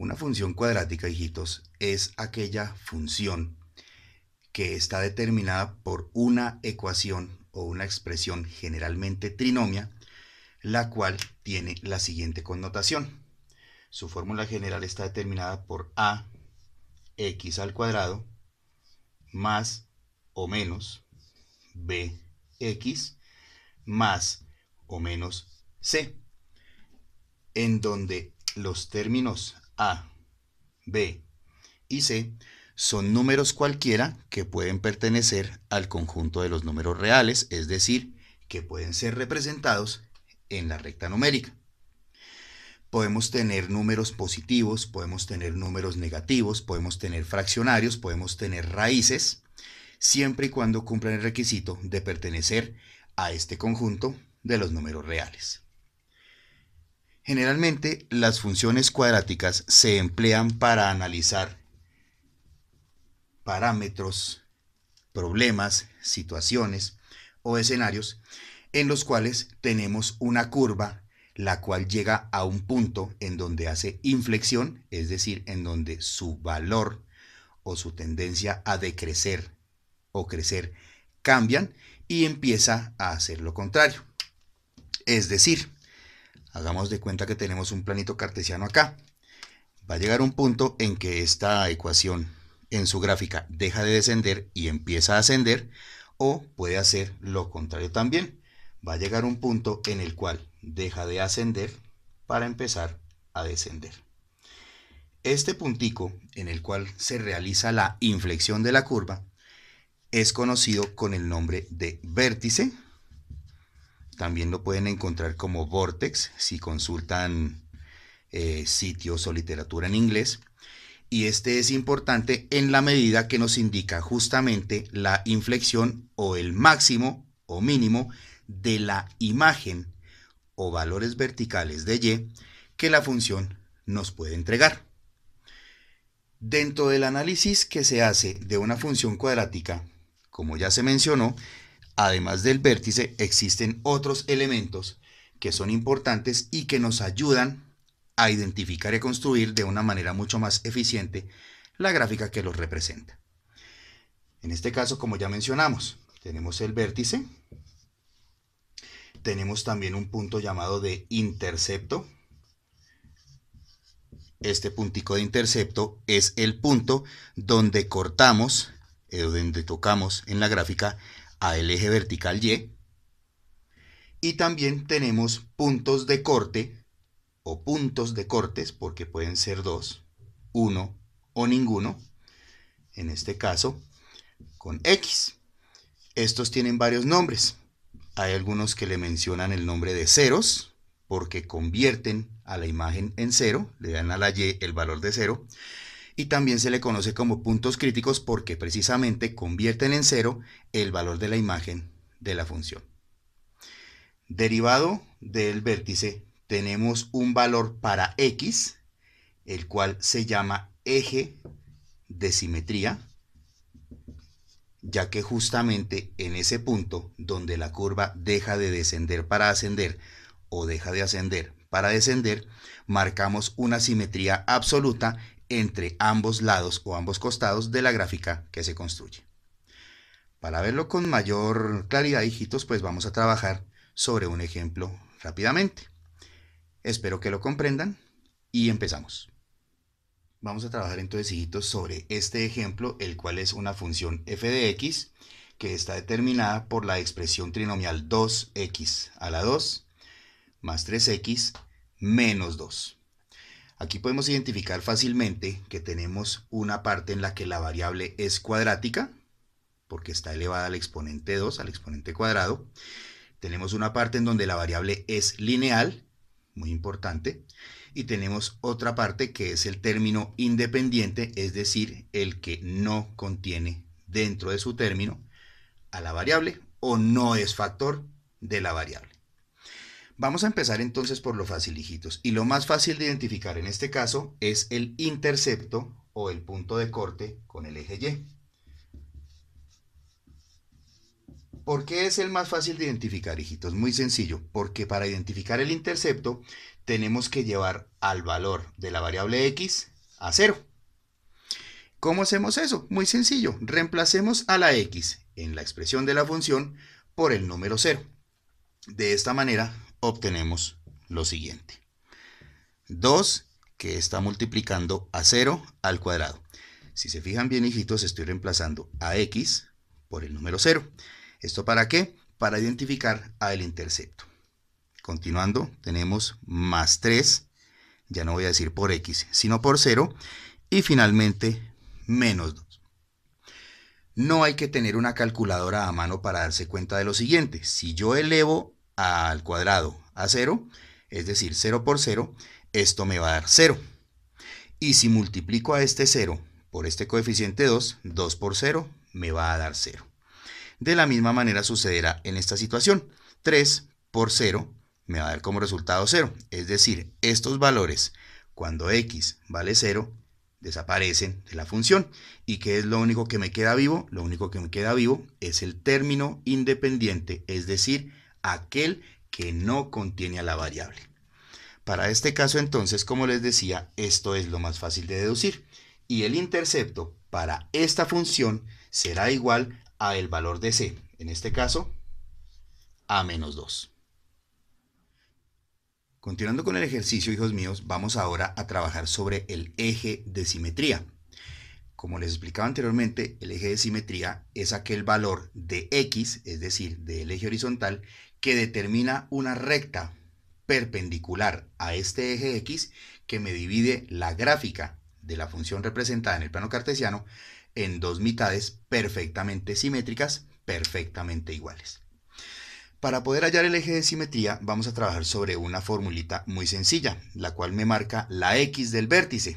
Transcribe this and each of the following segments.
Una función cuadrática, hijitos, es aquella función que está determinada por una ecuación o una expresión generalmente trinomia, la cual tiene la siguiente connotación. Su fórmula general está determinada por a x al cuadrado más o menos bx más o menos c, en donde los términos a, B y C son números cualquiera que pueden pertenecer al conjunto de los números reales, es decir, que pueden ser representados en la recta numérica. Podemos tener números positivos, podemos tener números negativos, podemos tener fraccionarios, podemos tener raíces, siempre y cuando cumplan el requisito de pertenecer a este conjunto de los números reales. Generalmente las funciones cuadráticas se emplean para analizar parámetros, problemas, situaciones o escenarios en los cuales tenemos una curva la cual llega a un punto en donde hace inflexión, es decir, en donde su valor o su tendencia a decrecer o crecer cambian y empieza a hacer lo contrario. Es decir, Hagamos de cuenta que tenemos un planito cartesiano acá. Va a llegar un punto en que esta ecuación en su gráfica deja de descender y empieza a ascender o puede hacer lo contrario también. Va a llegar un punto en el cual deja de ascender para empezar a descender. Este puntico en el cual se realiza la inflexión de la curva es conocido con el nombre de vértice también lo pueden encontrar como Vortex si consultan eh, sitios o literatura en inglés. Y este es importante en la medida que nos indica justamente la inflexión o el máximo o mínimo de la imagen o valores verticales de Y que la función nos puede entregar. Dentro del análisis que se hace de una función cuadrática, como ya se mencionó, Además del vértice, existen otros elementos que son importantes y que nos ayudan a identificar y construir de una manera mucho más eficiente la gráfica que los representa. En este caso, como ya mencionamos, tenemos el vértice, tenemos también un punto llamado de intercepto. Este puntico de intercepto es el punto donde cortamos, eh, donde tocamos en la gráfica el eje vertical Y. Y también tenemos puntos de corte o puntos de cortes, porque pueden ser dos, uno o ninguno, en este caso con X. Estos tienen varios nombres. Hay algunos que le mencionan el nombre de ceros, porque convierten a la imagen en cero, le dan a la Y el valor de cero y también se le conoce como puntos críticos porque precisamente convierten en cero el valor de la imagen de la función. Derivado del vértice tenemos un valor para x, el cual se llama eje de simetría, ya que justamente en ese punto donde la curva deja de descender para ascender o deja de ascender para descender, marcamos una simetría absoluta entre ambos lados o ambos costados de la gráfica que se construye. Para verlo con mayor claridad, hijitos, pues vamos a trabajar sobre un ejemplo rápidamente. Espero que lo comprendan y empezamos. Vamos a trabajar entonces, hijitos, sobre este ejemplo, el cual es una función f de x que está determinada por la expresión trinomial 2x a la 2 más 3x menos 2. Aquí podemos identificar fácilmente que tenemos una parte en la que la variable es cuadrática, porque está elevada al exponente 2, al exponente cuadrado. Tenemos una parte en donde la variable es lineal, muy importante. Y tenemos otra parte que es el término independiente, es decir, el que no contiene dentro de su término a la variable o no es factor de la variable. Vamos a empezar entonces por lo fácil, hijitos. Y lo más fácil de identificar en este caso es el intercepto o el punto de corte con el eje Y. ¿Por qué es el más fácil de identificar, hijitos? Muy sencillo, porque para identificar el intercepto tenemos que llevar al valor de la variable x a cero. ¿Cómo hacemos eso? Muy sencillo, reemplacemos a la x en la expresión de la función por el número 0. De esta manera obtenemos lo siguiente. 2 que está multiplicando a 0 al cuadrado. Si se fijan bien, hijitos, estoy reemplazando a x por el número 0. ¿Esto para qué? Para identificar al intercepto. Continuando, tenemos más 3, ya no voy a decir por x, sino por 0. Y finalmente, menos 2. No hay que tener una calculadora a mano para darse cuenta de lo siguiente. Si yo elevo al cuadrado a 0, es decir, 0 por 0, esto me va a dar 0. Y si multiplico a este 0 por este coeficiente 2, 2 por 0 me va a dar 0. De la misma manera sucederá en esta situación. 3 por 0 me va a dar como resultado 0. Es decir, estos valores, cuando x vale 0, desaparecen de la función. ¿Y qué es lo único que me queda vivo? Lo único que me queda vivo es el término independiente, es decir, aquel que no contiene a la variable. Para este caso entonces, como les decía, esto es lo más fácil de deducir. Y el intercepto para esta función será igual a el valor de c, en este caso, a menos 2. Continuando con el ejercicio, hijos míos, vamos ahora a trabajar sobre el eje de simetría. Como les explicaba anteriormente, el eje de simetría es aquel valor de x, es decir, del eje horizontal, que determina una recta perpendicular a este eje X que me divide la gráfica de la función representada en el plano cartesiano en dos mitades perfectamente simétricas, perfectamente iguales. Para poder hallar el eje de simetría vamos a trabajar sobre una formulita muy sencilla, la cual me marca la X del vértice.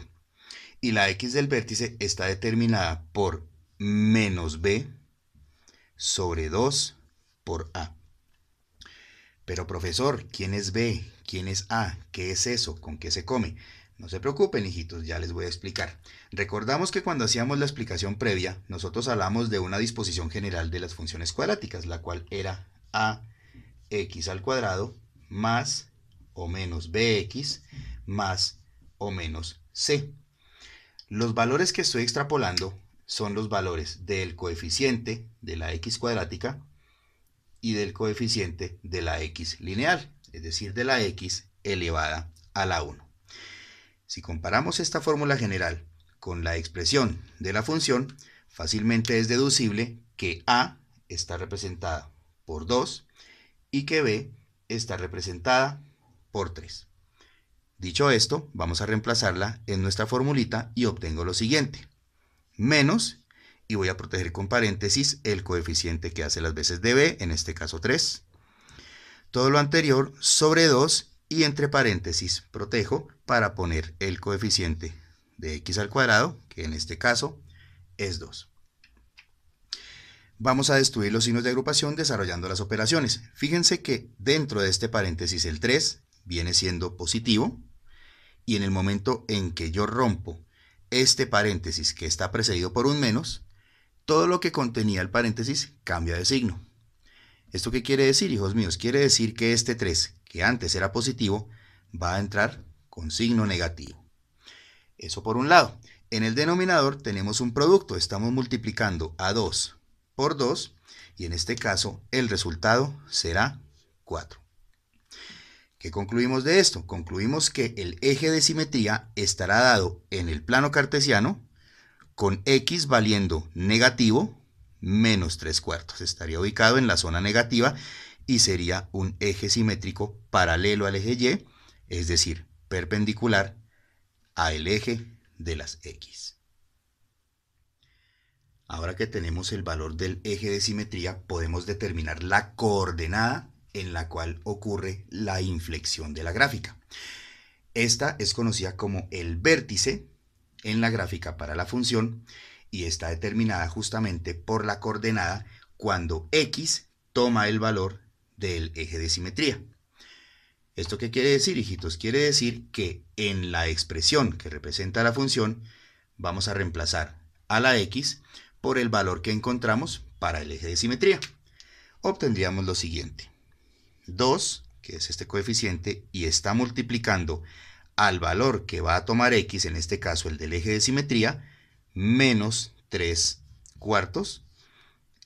Y la X del vértice está determinada por menos B sobre 2 por A. Pero profesor, ¿quién es B? ¿Quién es A? ¿Qué es eso? ¿Con qué se come? No se preocupen, hijitos, ya les voy a explicar. Recordamos que cuando hacíamos la explicación previa, nosotros hablamos de una disposición general de las funciones cuadráticas, la cual era ax al cuadrado más o menos bx más o menos c. Los valores que estoy extrapolando son los valores del coeficiente de la x cuadrática y del coeficiente de la x lineal, es decir, de la x elevada a la 1. Si comparamos esta fórmula general con la expresión de la función, fácilmente es deducible que a está representada por 2 y que b está representada por 3. Dicho esto, vamos a reemplazarla en nuestra formulita y obtengo lo siguiente. Menos y voy a proteger con paréntesis el coeficiente que hace las veces de b, en este caso 3. Todo lo anterior sobre 2 y entre paréntesis protejo para poner el coeficiente de x al cuadrado, que en este caso es 2. Vamos a destruir los signos de agrupación desarrollando las operaciones. Fíjense que dentro de este paréntesis el 3 viene siendo positivo y en el momento en que yo rompo este paréntesis que está precedido por un menos, todo lo que contenía el paréntesis cambia de signo. ¿Esto qué quiere decir, hijos míos? Quiere decir que este 3, que antes era positivo, va a entrar con signo negativo. Eso por un lado. En el denominador tenemos un producto, estamos multiplicando a 2 por 2 y en este caso el resultado será 4. ¿Qué concluimos de esto? Concluimos que el eje de simetría estará dado en el plano cartesiano con x valiendo negativo menos 3 cuartos. Estaría ubicado en la zona negativa y sería un eje simétrico paralelo al eje y, es decir, perpendicular al eje de las x. Ahora que tenemos el valor del eje de simetría, podemos determinar la coordenada en la cual ocurre la inflexión de la gráfica. Esta es conocida como el vértice en la gráfica para la función y está determinada justamente por la coordenada cuando x toma el valor del eje de simetría. ¿Esto qué quiere decir, hijitos? Quiere decir que en la expresión que representa la función vamos a reemplazar a la x por el valor que encontramos para el eje de simetría. Obtendríamos lo siguiente. 2, que es este coeficiente, y está multiplicando al valor que va a tomar x, en este caso el del eje de simetría, menos 3 cuartos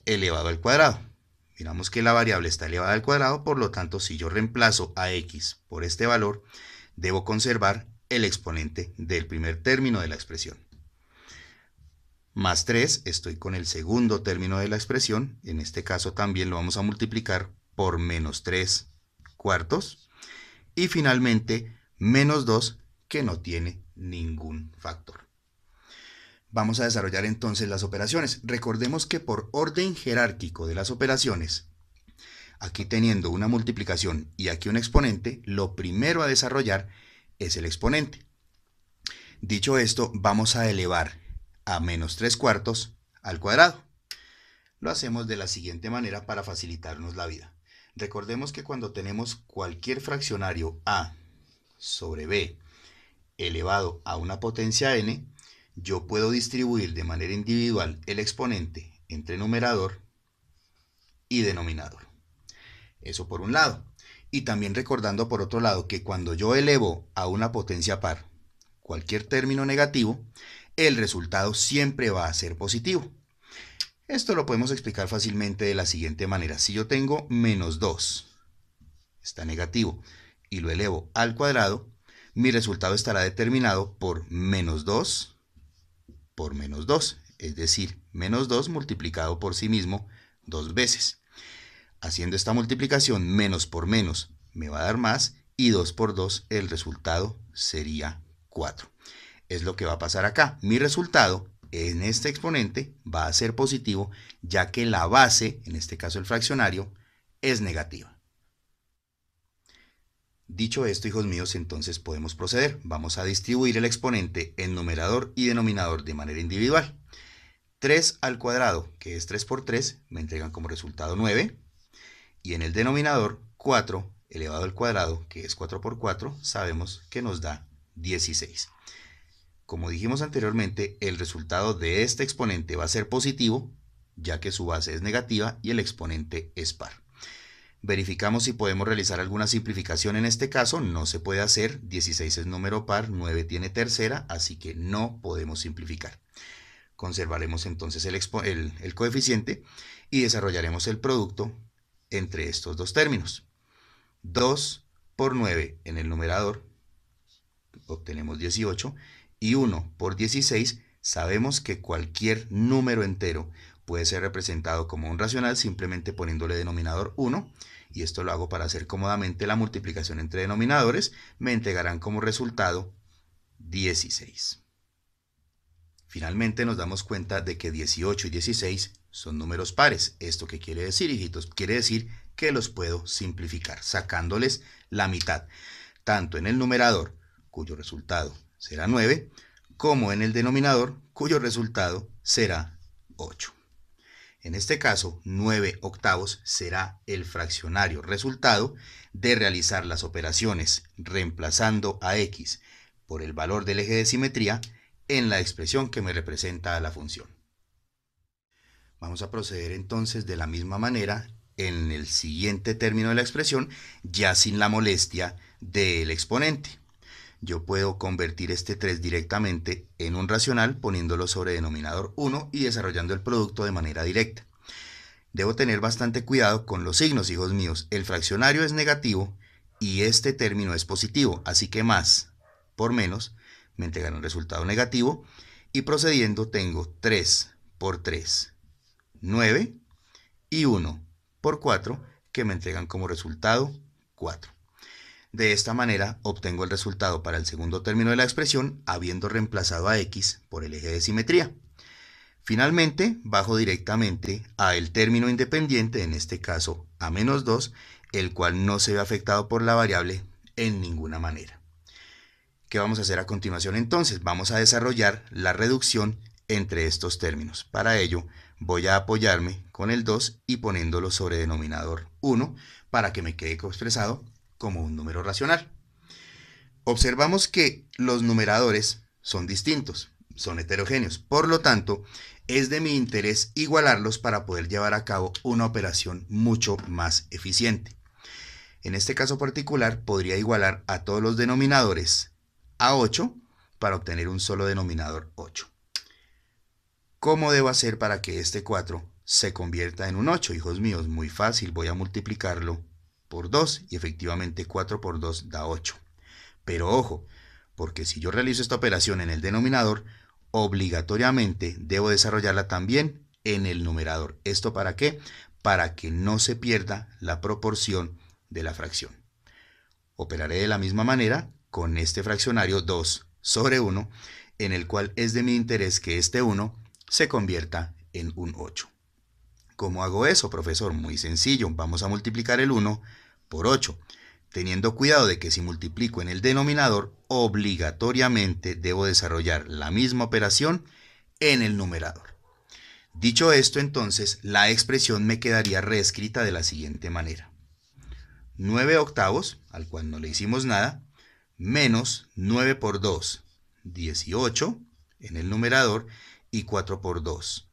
elevado al cuadrado. Miramos que la variable está elevada al cuadrado, por lo tanto, si yo reemplazo a x por este valor, debo conservar el exponente del primer término de la expresión. Más 3, estoy con el segundo término de la expresión, en este caso también lo vamos a multiplicar por menos 3 cuartos. Y finalmente, menos 2 que no tiene ningún factor. Vamos a desarrollar entonces las operaciones. Recordemos que por orden jerárquico de las operaciones, aquí teniendo una multiplicación y aquí un exponente, lo primero a desarrollar es el exponente. Dicho esto, vamos a elevar a menos 3 cuartos al cuadrado. Lo hacemos de la siguiente manera para facilitarnos la vida. Recordemos que cuando tenemos cualquier fraccionario a sobre B elevado a una potencia n, yo puedo distribuir de manera individual el exponente entre numerador y denominador. Eso por un lado. Y también recordando por otro lado que cuando yo elevo a una potencia par cualquier término negativo, el resultado siempre va a ser positivo. Esto lo podemos explicar fácilmente de la siguiente manera. Si yo tengo menos 2, está negativo, y lo elevo al cuadrado, mi resultado estará determinado por menos 2 por menos 2, es decir, menos 2 multiplicado por sí mismo dos veces. Haciendo esta multiplicación, menos por menos me va a dar más y 2 por 2 el resultado sería 4. Es lo que va a pasar acá. Mi resultado en este exponente va a ser positivo ya que la base, en este caso el fraccionario, es negativa. Dicho esto, hijos míos, entonces podemos proceder. Vamos a distribuir el exponente en numerador y denominador de manera individual. 3 al cuadrado, que es 3 por 3, me entregan como resultado 9. Y en el denominador, 4 elevado al cuadrado, que es 4 por 4, sabemos que nos da 16. Como dijimos anteriormente, el resultado de este exponente va a ser positivo, ya que su base es negativa y el exponente es par. Verificamos si podemos realizar alguna simplificación. En este caso no se puede hacer. 16 es número par, 9 tiene tercera, así que no podemos simplificar. Conservaremos entonces el, coeficiente y desarrollaremos el producto entre estos dos términos. 2 por 9 en el numerador, obtenemos 18, y 1 por 16, sabemos que cualquier número entero puede ser representado como un racional simplemente poniéndole denominador 1, y esto lo hago para hacer cómodamente la multiplicación entre denominadores, me entregarán como resultado 16. Finalmente nos damos cuenta de que 18 y 16 son números pares. ¿Esto qué quiere decir, hijitos? Quiere decir que los puedo simplificar sacándoles la mitad, tanto en el numerador, cuyo resultado será 9, como en el denominador, cuyo resultado será 8. En este caso, 9 octavos será el fraccionario resultado de realizar las operaciones reemplazando a x por el valor del eje de simetría en la expresión que me representa la función. Vamos a proceder entonces de la misma manera en el siguiente término de la expresión, ya sin la molestia del exponente yo puedo convertir este 3 directamente en un racional poniéndolo sobre denominador 1 y desarrollando el producto de manera directa. Debo tener bastante cuidado con los signos, hijos míos. El fraccionario es negativo y este término es positivo, así que más por menos me entregan un resultado negativo y procediendo tengo 3 por 3, 9 y 1 por 4 que me entregan como resultado 4. De esta manera obtengo el resultado para el segundo término de la expresión habiendo reemplazado a x por el eje de simetría. Finalmente, bajo directamente a el término independiente, en este caso a menos 2, el cual no se ve afectado por la variable en ninguna manera. ¿Qué vamos a hacer a continuación entonces? Vamos a desarrollar la reducción entre estos términos. Para ello, voy a apoyarme con el 2 y poniéndolo sobre denominador 1 para que me quede expresado como un número racional. Observamos que los numeradores son distintos, son heterogéneos. Por lo tanto, es de mi interés igualarlos para poder llevar a cabo una operación mucho más eficiente. En este caso particular, podría igualar a todos los denominadores a 8 para obtener un solo denominador 8. ¿Cómo debo hacer para que este 4 se convierta en un 8, hijos míos? Muy fácil, voy a multiplicarlo por 2 y efectivamente 4 por 2 da 8. Pero ojo, porque si yo realizo esta operación en el denominador, obligatoriamente debo desarrollarla también en el numerador. ¿Esto para qué? Para que no se pierda la proporción de la fracción. Operaré de la misma manera con este fraccionario 2 sobre 1, en el cual es de mi interés que este 1 se convierta en un 8. ¿Cómo hago eso, profesor? Muy sencillo, vamos a multiplicar el 1 por 8, teniendo cuidado de que si multiplico en el denominador, obligatoriamente debo desarrollar la misma operación en el numerador. Dicho esto, entonces, la expresión me quedaría reescrita de la siguiente manera. 9 octavos, al cual no le hicimos nada, menos 9 por 2, 18 en el numerador, y 4 por 2,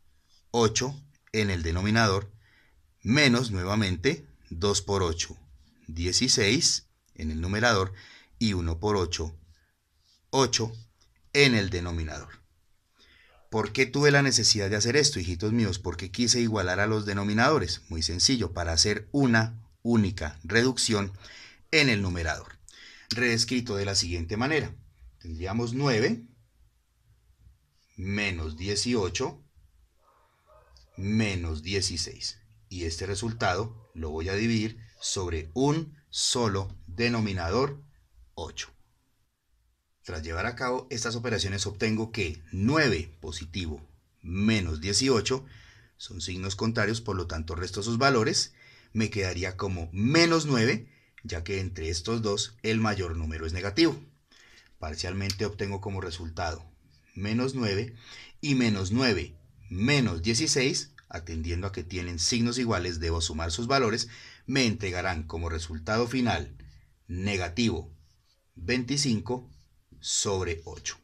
8 en el denominador, menos nuevamente 2 por 8, 16 en el numerador y 1 por 8, 8 en el denominador. ¿Por qué tuve la necesidad de hacer esto, hijitos míos? Porque quise igualar a los denominadores. Muy sencillo, para hacer una única reducción en el numerador. Reescrito de la siguiente manera. Tendríamos 9 menos 18 menos 16. Y este resultado lo voy a dividir sobre un solo denominador 8. Tras llevar a cabo estas operaciones obtengo que 9 positivo menos 18 son signos contrarios, por lo tanto resto sus valores, me quedaría como menos 9, ya que entre estos dos el mayor número es negativo. Parcialmente obtengo como resultado menos 9 y menos 9 menos 16, atendiendo a que tienen signos iguales, debo sumar sus valores, me entregarán como resultado final negativo 25 sobre 8.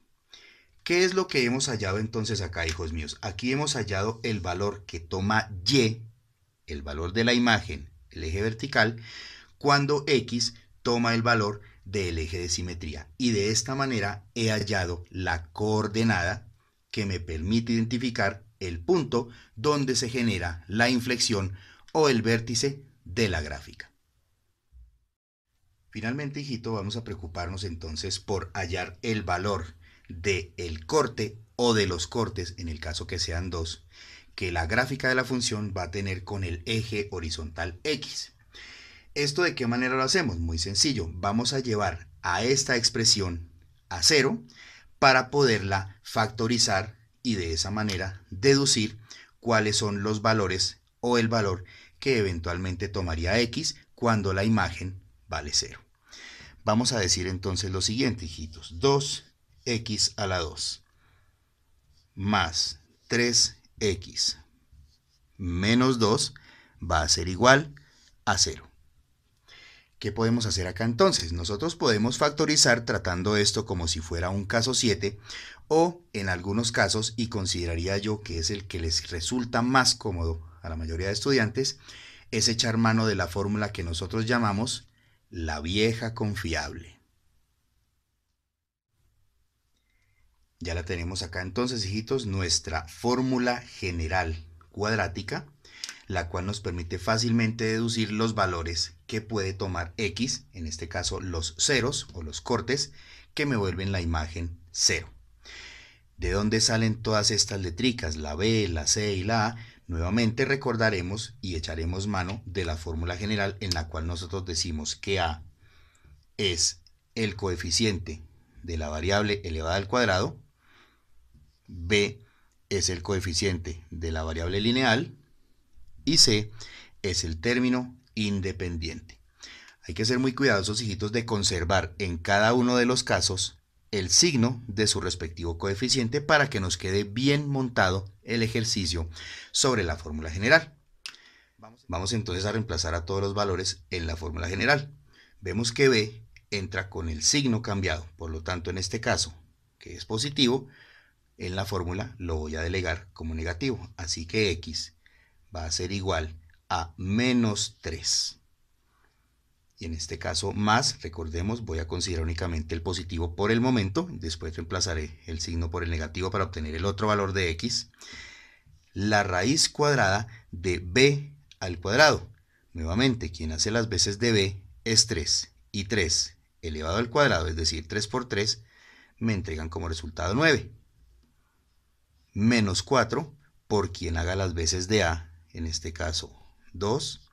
¿Qué es lo que hemos hallado entonces acá, hijos míos? Aquí hemos hallado el valor que toma y, el valor de la imagen, el eje vertical, cuando x toma el valor del eje de simetría. Y de esta manera he hallado la coordenada que me permite identificar el punto donde se genera la inflexión o el vértice de la gráfica. Finalmente, hijito, vamos a preocuparnos entonces por hallar el valor del el corte o de los cortes, en el caso que sean dos, que la gráfica de la función va a tener con el eje horizontal X. ¿Esto de qué manera lo hacemos? Muy sencillo, vamos a llevar a esta expresión a cero para poderla factorizar y de esa manera deducir cuáles son los valores o el valor que eventualmente tomaría X cuando la imagen vale 0. Vamos a decir entonces lo siguiente, hijitos. 2x a la 2 más 3x menos 2 va a ser igual a 0. ¿Qué podemos hacer acá entonces? Nosotros podemos factorizar tratando esto como si fuera un caso 7 o en algunos casos, y consideraría yo que es el que les resulta más cómodo a la mayoría de estudiantes, es echar mano de la fórmula que nosotros llamamos la vieja confiable. Ya la tenemos acá entonces, hijitos, nuestra fórmula general cuadrática, la cual nos permite fácilmente deducir los valores que puede tomar x, en este caso los ceros o los cortes, que me vuelven la imagen cero. ¿De dónde salen todas estas letricas, la B, la C y la A? Nuevamente recordaremos y echaremos mano de la fórmula general en la cual nosotros decimos que A es el coeficiente de la variable elevada al cuadrado, B es el coeficiente de la variable lineal y C es el término independiente. Hay que ser muy cuidadosos, hijitos, de conservar en cada uno de los casos el signo de su respectivo coeficiente para que nos quede bien montado el ejercicio sobre la fórmula general. Vamos entonces a reemplazar a todos los valores en la fórmula general. Vemos que B entra con el signo cambiado, por lo tanto en este caso, que es positivo, en la fórmula lo voy a delegar como negativo, así que X va a ser igual a menos 3 y en este caso más, recordemos, voy a considerar únicamente el positivo por el momento, después reemplazaré el signo por el negativo para obtener el otro valor de x, la raíz cuadrada de b al cuadrado. Nuevamente, quien hace las veces de b es 3 y 3 elevado al cuadrado, es decir, 3 por 3, me entregan como resultado 9. Menos 4 por quien haga las veces de a, en este caso 2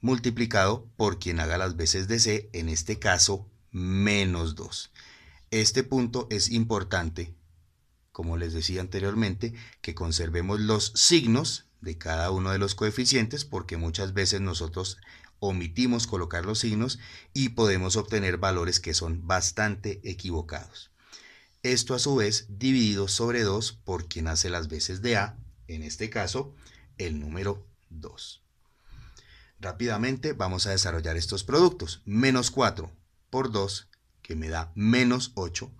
multiplicado por quien haga las veces de c, en este caso menos 2. Este punto es importante, como les decía anteriormente, que conservemos los signos de cada uno de los coeficientes porque muchas veces nosotros omitimos colocar los signos y podemos obtener valores que son bastante equivocados. Esto a su vez dividido sobre 2 por quien hace las veces de A, en este caso el número 2. Rápidamente vamos a desarrollar estos productos. Menos 4 por 2, que me da menos 8,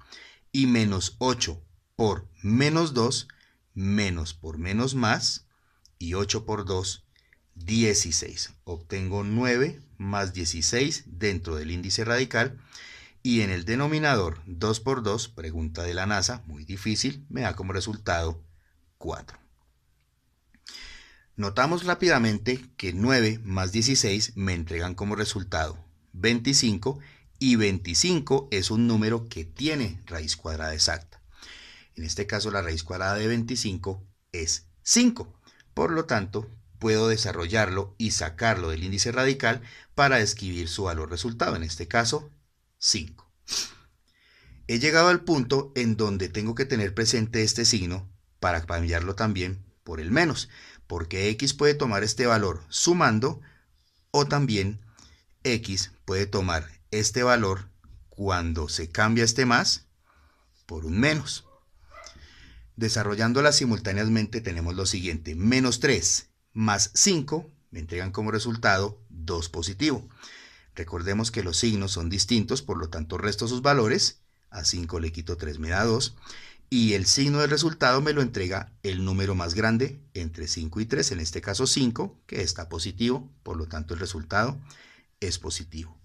y menos 8 por menos 2, menos por menos más, y 8 por 2, 16. Obtengo 9 más 16 dentro del índice radical. Y en el denominador 2 por 2, pregunta de la NASA, muy difícil, me da como resultado 4. Notamos rápidamente que 9 más 16 me entregan como resultado 25 y 25 es un número que tiene raíz cuadrada exacta. En este caso la raíz cuadrada de 25 es 5. Por lo tanto, puedo desarrollarlo y sacarlo del índice radical para escribir su valor resultado, en este caso 5. He llegado al punto en donde tengo que tener presente este signo para cambiarlo también por el menos porque x puede tomar este valor sumando o también x puede tomar este valor cuando se cambia este más por un menos. Desarrollándola simultáneamente tenemos lo siguiente, menos 3 más 5 me entregan como resultado 2 positivo. Recordemos que los signos son distintos, por lo tanto resto sus valores, a 5 le quito 3 me da 2, y el signo del resultado me lo entrega el número más grande entre 5 y 3, en este caso 5, que está positivo, por lo tanto el resultado es positivo.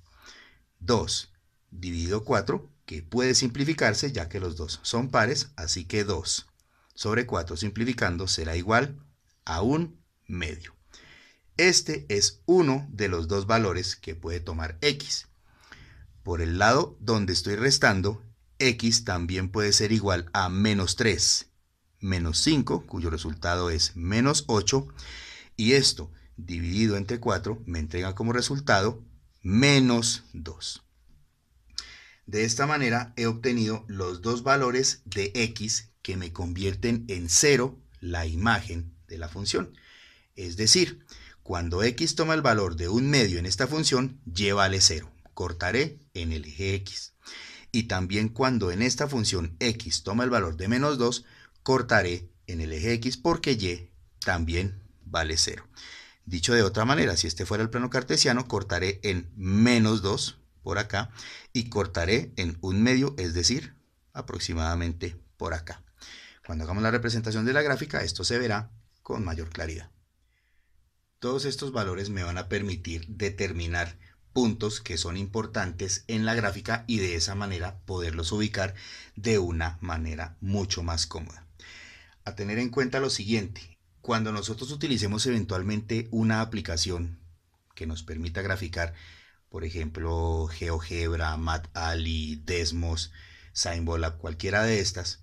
2 dividido 4, que puede simplificarse ya que los dos son pares, así que 2 sobre 4 simplificando será igual a un medio. Este es uno de los dos valores que puede tomar x. Por el lado donde estoy restando, x también puede ser igual a menos 3 menos 5, cuyo resultado es menos 8, y esto dividido entre 4 me entrega como resultado menos 2. De esta manera he obtenido los dos valores de x que me convierten en 0 la imagen de la función. Es decir, cuando x toma el valor de un medio en esta función, llévale 0. Cortaré en el eje x y también cuando en esta función x toma el valor de menos 2, cortaré en el eje x porque y también vale 0. Dicho de otra manera, si este fuera el plano cartesiano, cortaré en menos 2 por acá y cortaré en un medio, es decir, aproximadamente por acá. Cuando hagamos la representación de la gráfica, esto se verá con mayor claridad. Todos estos valores me van a permitir determinar puntos que son importantes en la gráfica y de esa manera poderlos ubicar de una manera mucho más cómoda. A tener en cuenta lo siguiente, cuando nosotros utilicemos eventualmente una aplicación que nos permita graficar, por ejemplo, GeoGebra, MatAli, Desmos, Symbolab, cualquiera de estas,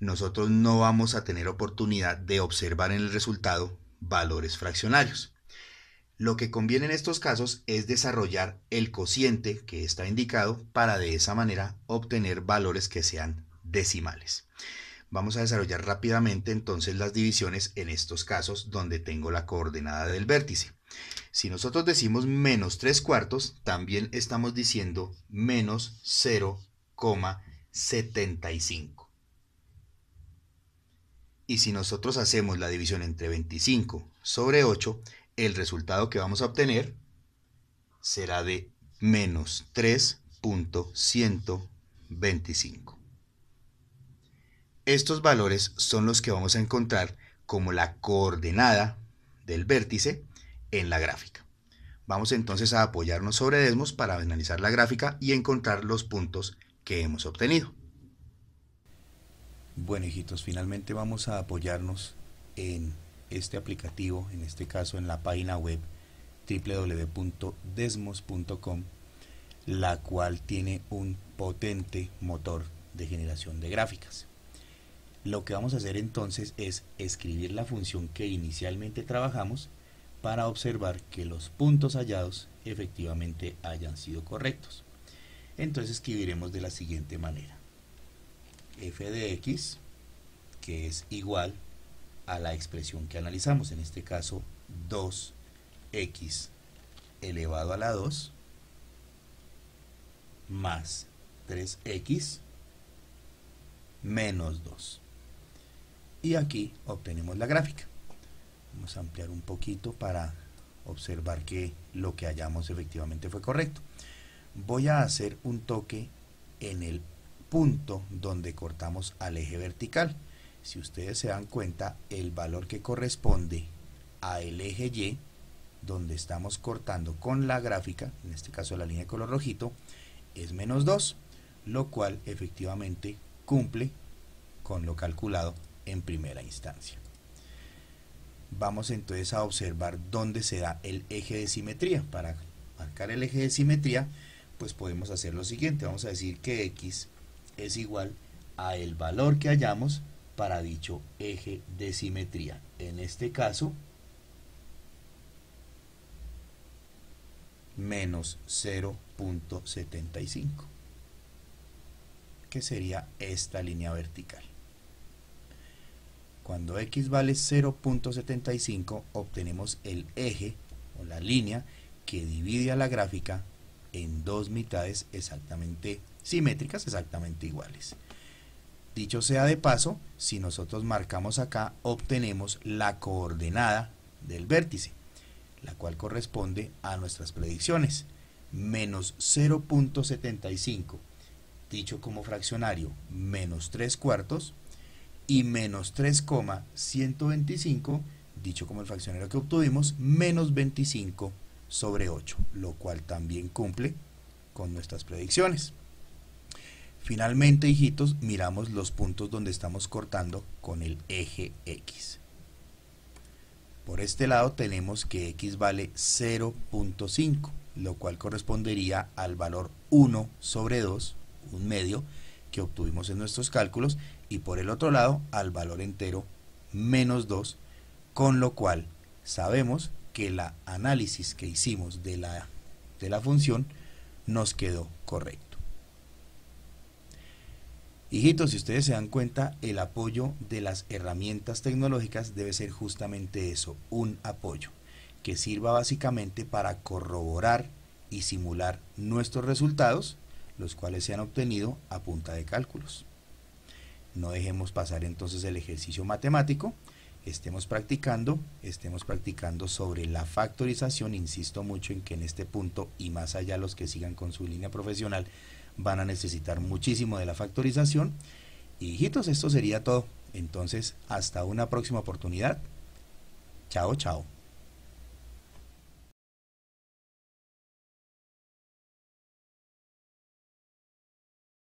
nosotros no vamos a tener oportunidad de observar en el resultado valores fraccionarios. Lo que conviene en estos casos es desarrollar el cociente que está indicado para de esa manera obtener valores que sean decimales. Vamos a desarrollar rápidamente entonces las divisiones en estos casos donde tengo la coordenada del vértice. Si nosotros decimos menos 3 cuartos, también estamos diciendo menos 0,75. Y si nosotros hacemos la división entre 25 sobre 8, el resultado que vamos a obtener será de menos 3.125. Estos valores son los que vamos a encontrar como la coordenada del vértice en la gráfica. Vamos entonces a apoyarnos sobre Desmos para analizar la gráfica y encontrar los puntos que hemos obtenido. Bueno hijitos, finalmente vamos a apoyarnos en este aplicativo, en este caso en la página web www.desmos.com, la cual tiene un potente motor de generación de gráficas. Lo que vamos a hacer entonces es escribir la función que inicialmente trabajamos para observar que los puntos hallados efectivamente hayan sido correctos. Entonces escribiremos de la siguiente manera. f de x, que es igual a la expresión que analizamos, en este caso 2x elevado a la 2 más 3x menos 2. Y aquí obtenemos la gráfica. Vamos a ampliar un poquito para observar que lo que hallamos efectivamente fue correcto. Voy a hacer un toque en el punto donde cortamos al eje vertical si ustedes se dan cuenta, el valor que corresponde a el eje Y, donde estamos cortando con la gráfica, en este caso la línea de color rojito, es menos 2, lo cual efectivamente cumple con lo calculado en primera instancia. Vamos entonces a observar dónde se da el eje de simetría. Para marcar el eje de simetría, pues podemos hacer lo siguiente. Vamos a decir que x es igual a el valor que hallamos para dicho eje de simetría. En este caso, menos 0.75, que sería esta línea vertical. Cuando x vale 0.75, obtenemos el eje o la línea que divide a la gráfica en dos mitades exactamente simétricas, exactamente iguales. Dicho sea de paso, si nosotros marcamos acá, obtenemos la coordenada del vértice, la cual corresponde a nuestras predicciones, menos 0.75, dicho como fraccionario, menos 3 cuartos, y menos 3,125, dicho como el fraccionario que obtuvimos, menos 25 sobre 8, lo cual también cumple con nuestras predicciones. Finalmente, hijitos, miramos los puntos donde estamos cortando con el eje X. Por este lado tenemos que X vale 0.5, lo cual correspondería al valor 1 sobre 2, un medio, que obtuvimos en nuestros cálculos, y por el otro lado al valor entero menos 2, con lo cual sabemos que la análisis que hicimos de la, de la función nos quedó correcta. Hijitos, si ustedes se dan cuenta, el apoyo de las herramientas tecnológicas debe ser justamente eso, un apoyo, que sirva básicamente para corroborar y simular nuestros resultados, los cuales se han obtenido a punta de cálculos. No dejemos pasar entonces el ejercicio matemático, estemos practicando, estemos practicando sobre la factorización, insisto mucho en que en este punto y más allá los que sigan con su línea profesional, van a necesitar muchísimo de la factorización. Y hijitos, esto sería todo. Entonces, hasta una próxima oportunidad. Chao, chao.